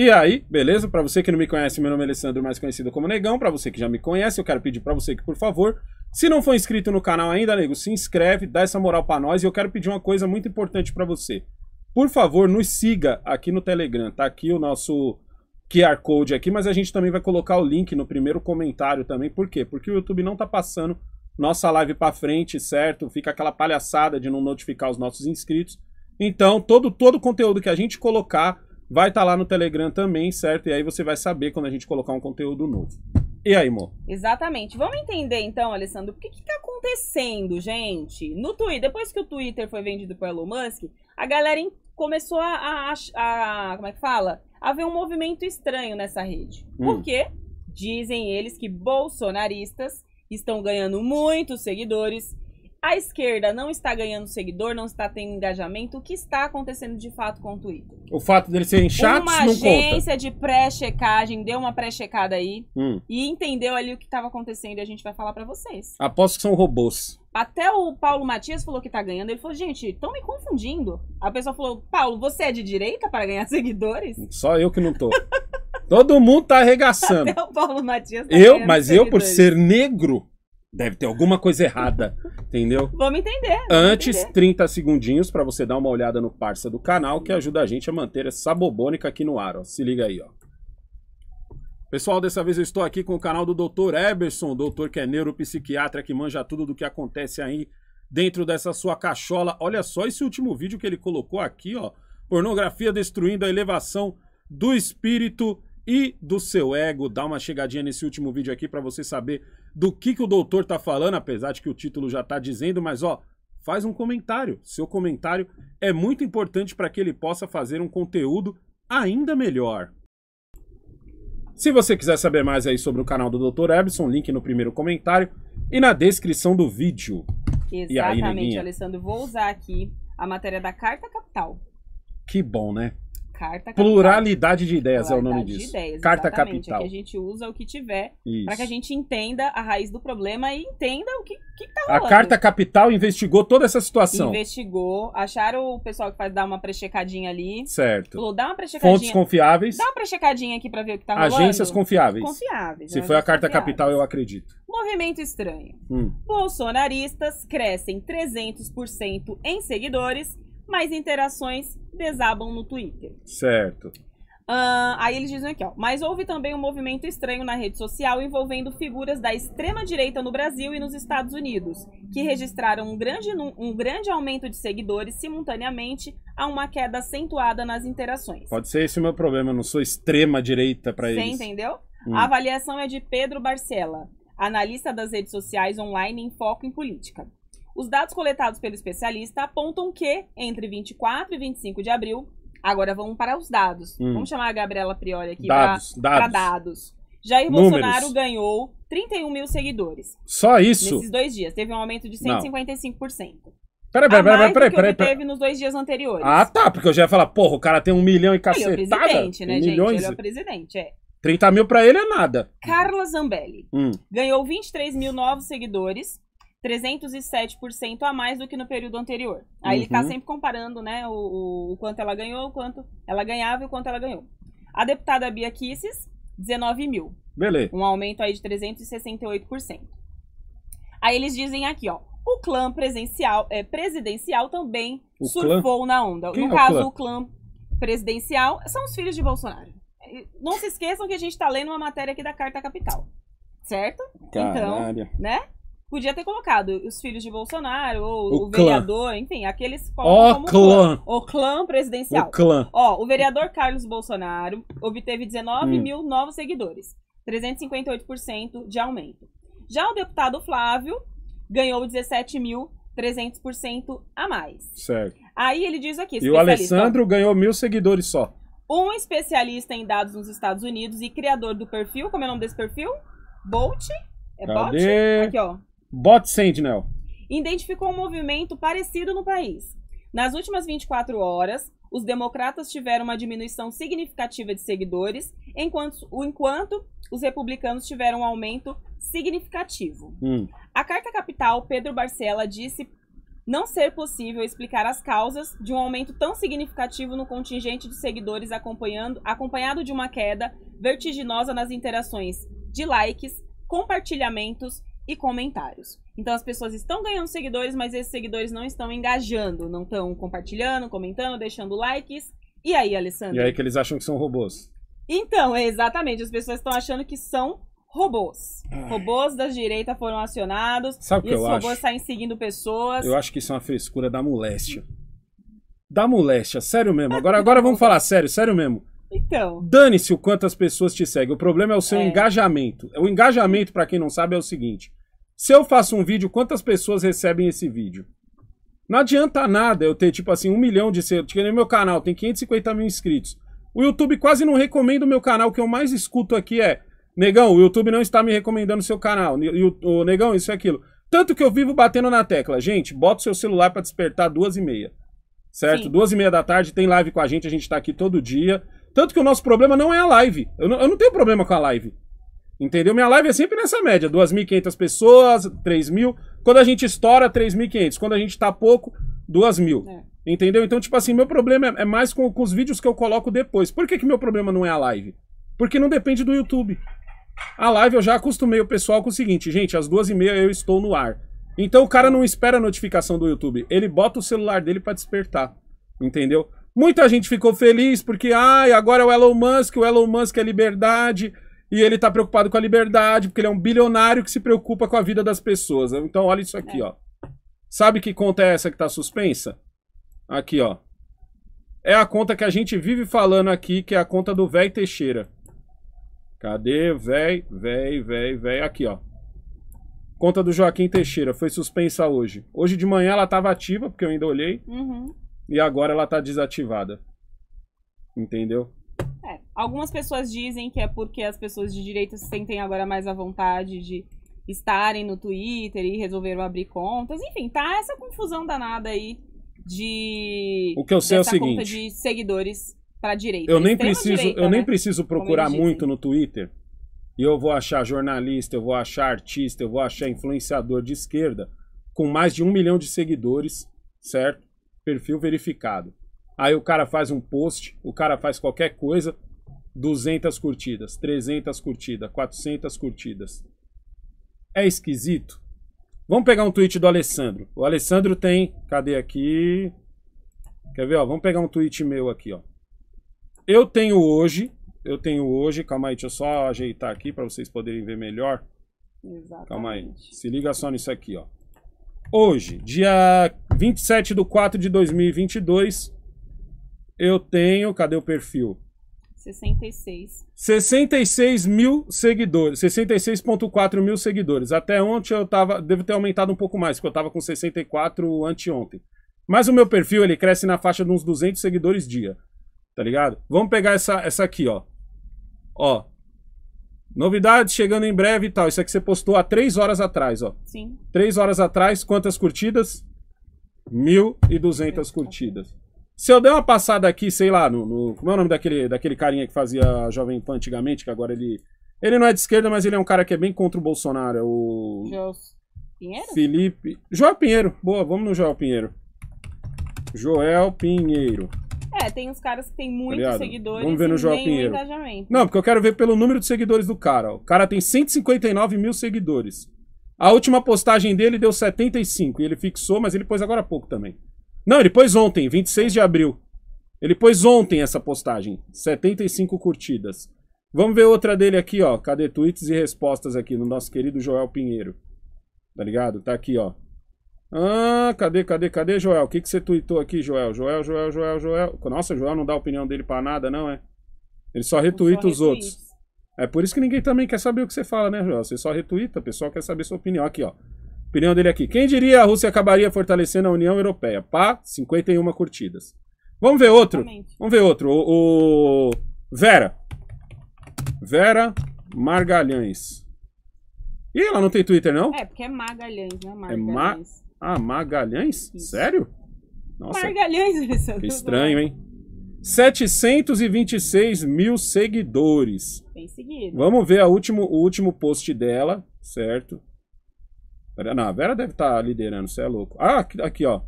E aí, beleza? Para você que não me conhece, meu nome é Alessandro, mais conhecido como Negão. Para você que já me conhece, eu quero pedir para você que, por favor, se não for inscrito no canal ainda, nego, se inscreve, dá essa moral para nós. E eu quero pedir uma coisa muito importante para você. Por favor, nos siga aqui no Telegram. Tá aqui o nosso QR Code aqui, mas a gente também vai colocar o link no primeiro comentário também. Por quê? Porque o YouTube não tá passando nossa live para frente, certo? Fica aquela palhaçada de não notificar os nossos inscritos. Então, todo todo conteúdo que a gente colocar Vai estar tá lá no Telegram também, certo? E aí você vai saber quando a gente colocar um conteúdo novo. E aí, Mo? Exatamente. Vamos entender então, Alessandro, o que está acontecendo, gente? No Twitter, depois que o Twitter foi vendido para Elon Musk, a galera começou a, a, a, Como é que fala? A ver um movimento estranho nessa rede. Hum. Porque dizem eles que bolsonaristas estão ganhando muitos seguidores a esquerda não está ganhando seguidor, não está tendo engajamento. O que está acontecendo de fato com o Twitter? O fato dele serem chatos uma não conta. Uma agência de pré-checagem deu uma pré-checada aí hum. e entendeu ali o que estava acontecendo e a gente vai falar para vocês. Aposto que são robôs. Até o Paulo Matias falou que tá ganhando. Ele falou, gente, estão me confundindo. A pessoa falou, Paulo, você é de direita para ganhar seguidores? Só eu que não tô. Todo mundo tá arregaçando. Até o Paulo Matias tá Eu, mas seguidores. eu por ser negro, Deve ter alguma coisa errada, entendeu? Vamos entender. Vamos Antes, entender. 30 segundinhos para você dar uma olhada no parça do canal que ajuda a gente a manter essa bobônica aqui no ar, ó. Se liga aí, ó. Pessoal, dessa vez eu estou aqui com o canal do Dr. Eberson, doutor que é neuropsiquiatra, que manja tudo do que acontece aí dentro dessa sua cachola. Olha só esse último vídeo que ele colocou aqui, ó. Pornografia destruindo a elevação do espírito e do seu ego. Dá uma chegadinha nesse último vídeo aqui para você saber do que, que o doutor tá falando, apesar de que o título já tá dizendo, mas ó, faz um comentário. Seu comentário é muito importante para que ele possa fazer um conteúdo ainda melhor. Se você quiser saber mais aí sobre o canal do Dr. Ebson, link no primeiro comentário e na descrição do vídeo. Exatamente, aí, Alessandro. Vou usar aqui a matéria da Carta Capital. Que bom, né? Carta capital. Pluralidade de ideias Pluralidade é o nome disso. De ideias, Carta capital. É a gente usa o que tiver para que a gente entenda a raiz do problema e entenda o que, que tá rolando. A Carta Capital investigou toda essa situação. Investigou, acharam o pessoal que faz dar uma prechecadinha ali. Certo. Falou, dá uma prechecadinha. Fontes confiáveis. Dá uma prechecadinha aqui para ver o que tá rolando. Agências confiáveis. Confiáveis. Se foi a Carta confiáveis. Capital, eu acredito. Movimento estranho. Hum. Bolsonaristas crescem 300% em seguidores mais interações desabam no Twitter. Certo. Uh, aí eles dizem aqui, ó. Mas houve também um movimento estranho na rede social envolvendo figuras da extrema-direita no Brasil e nos Estados Unidos, que registraram um grande, um grande aumento de seguidores simultaneamente a uma queda acentuada nas interações. Pode ser esse o meu problema, eu não sou extrema-direita para eles. Você entendeu? Hum. A avaliação é de Pedro Barcela, analista das redes sociais online em foco em política. Os dados coletados pelo especialista apontam que, entre 24 e 25 de abril, agora vamos para os dados. Hum. Vamos chamar a Gabriela Priori aqui para dados, dados. dados. Jair Números. Bolsonaro ganhou 31 mil seguidores. Só isso? Nesses dois dias. Teve um aumento de 155%. Não. Peraí, peraí, peraí, peraí, peraí. Pera, teve nos dois dias anteriores. Ah, tá, porque eu já ia falar, porra, o cara tem um milhão e cacetada. Né, ele é o presidente, né, gente? Milhões... Ele é o presidente, é. 30 mil pra ele é nada. Carla Zambelli hum. ganhou 23 mil novos seguidores 307% a mais do que no período anterior. Aí tá uhum. ele está sempre comparando, né, o, o, quanto ela ganhou, o quanto ela ganhava e o quanto ela ganhou. A deputada Bia Kisses, 19 mil. Beleza. Um aumento aí de 368%. Aí eles dizem aqui, ó, o clã presencial, é, presidencial também o surfou clã? na onda. Quem no é caso, o clã? o clã presidencial são os filhos de Bolsonaro. Não se esqueçam que a gente está lendo uma matéria aqui da Carta Capital certo? Então, Caralho. Então, né? Podia ter colocado os filhos de Bolsonaro, ou o, o vereador, enfim, aqueles colocam o clã. clã. O clã presidencial. O clã. Ó, o vereador Carlos Bolsonaro obteve 19 hum. mil novos seguidores, 358% de aumento. Já o deputado Flávio ganhou 17 mil 300% a mais. Certo. Aí ele diz aqui, E o Alessandro ganhou mil seguidores só. Um especialista em dados nos Estados Unidos e criador do perfil, como é o nome desse perfil? Bolt? É Cadê? Bot? Aqui, ó. Bot Sentinel identificou um movimento parecido no país. Nas últimas 24 horas, os democratas tiveram uma diminuição significativa de seguidores, enquanto, enquanto os republicanos tiveram um aumento significativo. Hum. A carta capital, Pedro Barcela, disse não ser possível explicar as causas de um aumento tão significativo no contingente de seguidores acompanhando, acompanhado de uma queda vertiginosa nas interações de likes, compartilhamentos e comentários. Então as pessoas estão ganhando seguidores, mas esses seguidores não estão engajando, não estão compartilhando, comentando, deixando likes. E aí, Alessandra? E aí que eles acham que são robôs. Então, é exatamente, as pessoas estão achando que são robôs. Ai. Robôs da direita foram acionados. Sabe o que eu acho? Os robôs saem seguindo pessoas. Eu acho que isso é uma frescura da moléstia. Da moléstia, sério mesmo. Agora, agora vamos falar sério, sério mesmo. Então. Dane-se o quanto as pessoas te seguem. O problema é o seu é. engajamento. O engajamento, para quem não sabe, é o seguinte: se eu faço um vídeo, quantas pessoas recebem esse vídeo? Não adianta nada eu ter, tipo assim, um milhão de seguidores no meu canal, tem 550 mil inscritos. O YouTube quase não recomenda o meu canal. O que eu mais escuto aqui é: Negão, o YouTube não está me recomendando o seu canal. O Negão, isso e aquilo. Tanto que eu vivo batendo na tecla. Gente, bota o seu celular para despertar duas e meia. Certo? Sim. Duas e meia da tarde tem live com a gente, a gente está aqui todo dia. Tanto que o nosso problema não é a live. Eu não, eu não tenho problema com a live. Entendeu? Minha live é sempre nessa média, 2.500 pessoas, 3.000. Quando a gente estoura, 3.500. Quando a gente tá pouco, 2.000. É. Entendeu? Então, tipo assim, meu problema é, é mais com, com, os vídeos que eu coloco depois. Por que, que meu problema não é a live? Porque não depende do YouTube. A live eu já acostumei o pessoal com o seguinte, gente, às duas e meia eu estou no ar. Então o cara não espera a notificação do YouTube, ele bota o celular dele para despertar, entendeu? Muita gente ficou feliz porque, ai, ah, agora é o Elon Musk, o Elon Musk é liberdade, e ele tá preocupado com a liberdade, porque ele é um bilionário que se preocupa com a vida das pessoas. Então, olha isso aqui, é. ó. Sabe que conta é essa que tá suspensa? Aqui, ó. É a conta que a gente vive falando aqui, que é a conta do véi Teixeira. Cadê, véi, véi, véi, véi? Aqui, ó. Conta do Joaquim Teixeira, foi suspensa hoje. Hoje de manhã ela tava ativa, porque eu ainda olhei. Uhum. E agora ela tá desativada. Entendeu? Algumas pessoas dizem que é porque as pessoas de direita se sentem agora mais à vontade de estarem no Twitter e resolveram abrir contas. Enfim, tá essa confusão danada aí de o que eu sei é o seguinte de seguidores para direita eu nem preciso direita, eu né? nem preciso procurar muito no Twitter e eu vou achar jornalista eu vou achar artista eu vou achar influenciador de esquerda com mais de um milhão de seguidores certo perfil verificado aí o cara faz um post o cara faz qualquer coisa 200 curtidas, 300 curtidas, 400 curtidas. É esquisito? Vamos pegar um tweet do Alessandro. O Alessandro tem. Cadê aqui? Quer ver? Ó, vamos pegar um tweet meu aqui. Ó. Eu tenho hoje. Eu tenho hoje. Calma aí, deixa eu só ajeitar aqui para vocês poderem ver melhor. Exatamente. Calma aí. Se liga só nisso aqui. ó. Hoje, dia 27 de 4 de 2022, eu tenho. Cadê o perfil? 66. 66 mil seguidores, 66.4 mil seguidores. Até ontem eu tava, devo ter aumentado um pouco mais, porque eu tava com 64 anteontem. Mas o meu perfil, ele cresce na faixa de uns 200 seguidores dia, tá ligado? Vamos pegar essa, essa aqui, ó. Ó, novidades chegando em breve e tal. Isso aqui você postou há 3 horas atrás, ó. Sim. 3 horas atrás, quantas curtidas? 1.200 curtidas. Se eu der uma passada aqui, sei lá, no, no, como é o nome daquele, daquele carinha que fazia Jovem Pan antigamente, que agora ele. Ele não é de esquerda, mas ele é um cara que é bem contra o Bolsonaro. É o. Joel Pinheiro? Felipe. Joel Pinheiro. Boa, vamos no Joel Pinheiro. Joel Pinheiro. É, tem uns caras que tem muitos Aliado. seguidores Vamos ver no João Pinheiro. Não, porque eu quero ver pelo número de seguidores do cara. O cara tem 159 mil seguidores. A última postagem dele deu 75 e ele fixou, mas ele pôs agora há pouco também. Não, ele pôs ontem, 26 de abril. Ele pôs ontem essa postagem. 75 curtidas. Vamos ver outra dele aqui, ó. Cadê tweets e respostas aqui no nosso querido Joel Pinheiro? Tá ligado? Tá aqui, ó. Ah, cadê, cadê, cadê, Joel? O que, que você tweetou aqui, Joel? Joel, Joel, Joel, Joel. Nossa, Joel não dá opinião dele para nada, não, é? Ele só retuita os outros. É por isso que ninguém também quer saber o que você fala, né, Joel? Você só retuita, o pessoal quer saber sua opinião. Aqui, ó. Opinião dele aqui. Quem diria a Rússia acabaria fortalecendo a União Europeia? Pá, 51 curtidas. Vamos ver outro. Exatamente. Vamos ver outro. O, o, Vera. Vera Margalhães. Ih, ela não tem Twitter, não? É, porque é Magalhães, né? Margalhães. É Ma... Ah, Magalhães? Isso. Sério? Nossa. Margalhães, isso. Que estranho, hein? 726 mil seguidores. Bem seguido. Vamos ver a último, o último post dela, certo? Não, a Vera deve estar tá liderando, você é louco. Ah, aqui, aqui ó.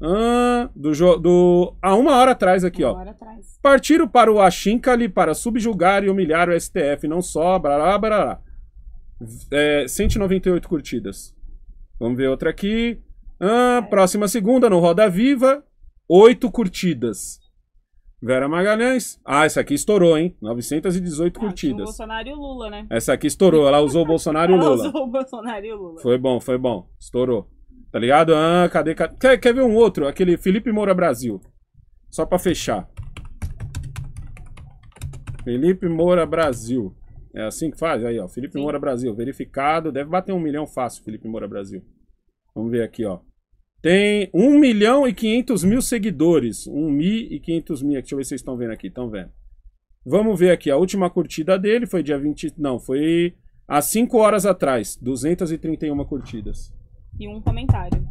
Ah, do, do Há ah, uma hora atrás aqui, uma ó. Atrás. Partiram para o Achincali para subjugar e humilhar o STF, não só, brará, brará. É, 198 curtidas. Vamos ver outra aqui. Ah, próxima segunda no Roda Viva, 8 curtidas. Vera Magalhães. Ah, essa aqui estourou, hein? 918 ah, curtidas. Bolsonaro e Lula, né? Essa aqui estourou. Ela usou o Bolsonaro e Lula. Ela usou o Bolsonaro e Lula. Foi bom, foi bom. Estourou. Tá ligado? Ah, cadê? cadê? Quer, quer ver um outro? Aquele Felipe Moura Brasil. Só pra fechar. Felipe Moura Brasil. É assim que faz? Aí, ó. Felipe Sim. Moura Brasil. Verificado. Deve bater um milhão fácil, Felipe Moura Brasil. Vamos ver aqui, ó. Tem 1 milhão e 500 mil seguidores. 1 mi e 500 mil. Deixa eu ver se vocês estão vendo aqui. Estão vendo. Vamos ver aqui. A última curtida dele foi dia 20... Não, foi há 5 horas atrás. 231 curtidas. E um comentário.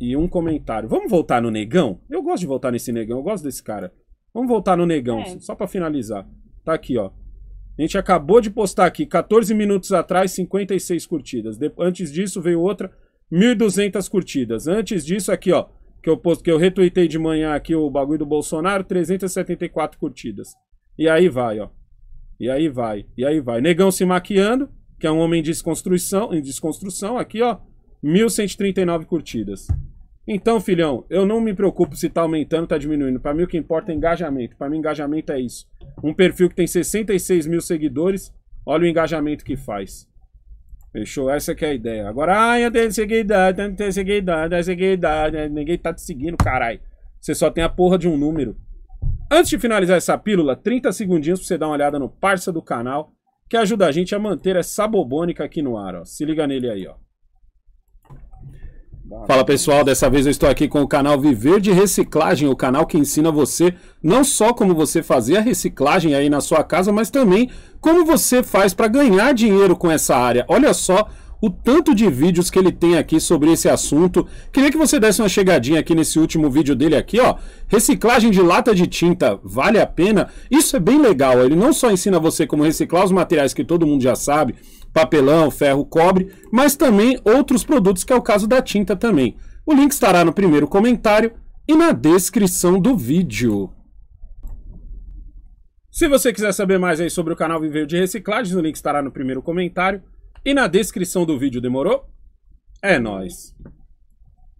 E um comentário. Vamos voltar no Negão? Eu gosto de voltar nesse Negão. Eu gosto desse cara. Vamos voltar no Negão, é. só para finalizar. Tá aqui, ó. A gente acabou de postar aqui, 14 minutos atrás, 56 curtidas. De... Antes disso veio outra, 1.200 curtidas. Antes disso aqui, ó, que eu posto, que eu retuitei de manhã aqui o bagulho do Bolsonaro, 374 curtidas. E aí vai, ó. E aí vai, e aí vai. Negão se maquiando, que é um homem em desconstrução, em desconstrução aqui, ó, 1139 curtidas. Então, filhão, eu não me preocupo se tá aumentando, tá diminuindo. Para mim o que importa é engajamento. Para mim engajamento é isso. Um perfil que tem 66 mil seguidores, olha o engajamento que faz. Fechou? Essa que é a ideia. Agora, ai, eu tenho seguidade, eu tenho seguidade, eu né? tenho seguidade. Ninguém tá te seguindo, caralho. Você só tem a porra de um número. Antes de finalizar essa pílula, 30 segundinhos pra você dar uma olhada no parça do canal, que ajuda a gente a manter essa bobônica aqui no ar, ó. Se liga nele aí, ó. Fala pessoal, dessa vez eu estou aqui com o canal Viver de Reciclagem, o canal que ensina você não só como você fazer a reciclagem aí na sua casa, mas também como você faz para ganhar dinheiro com essa área. Olha só o tanto de vídeos que ele tem aqui sobre esse assunto. Queria que você desse uma chegadinha aqui nesse último vídeo dele aqui, ó. Reciclagem de lata de tinta vale a pena? Isso é bem legal. Ele não só ensina você como reciclar os materiais que todo mundo já sabe, papelão, ferro, cobre, mas também outros produtos que é o caso da tinta também. O link estará no primeiro comentário e na descrição do vídeo. Se você quiser saber mais aí sobre o canal Viver de Reciclagens, o link estará no primeiro comentário e na descrição do vídeo, demorou? É nós.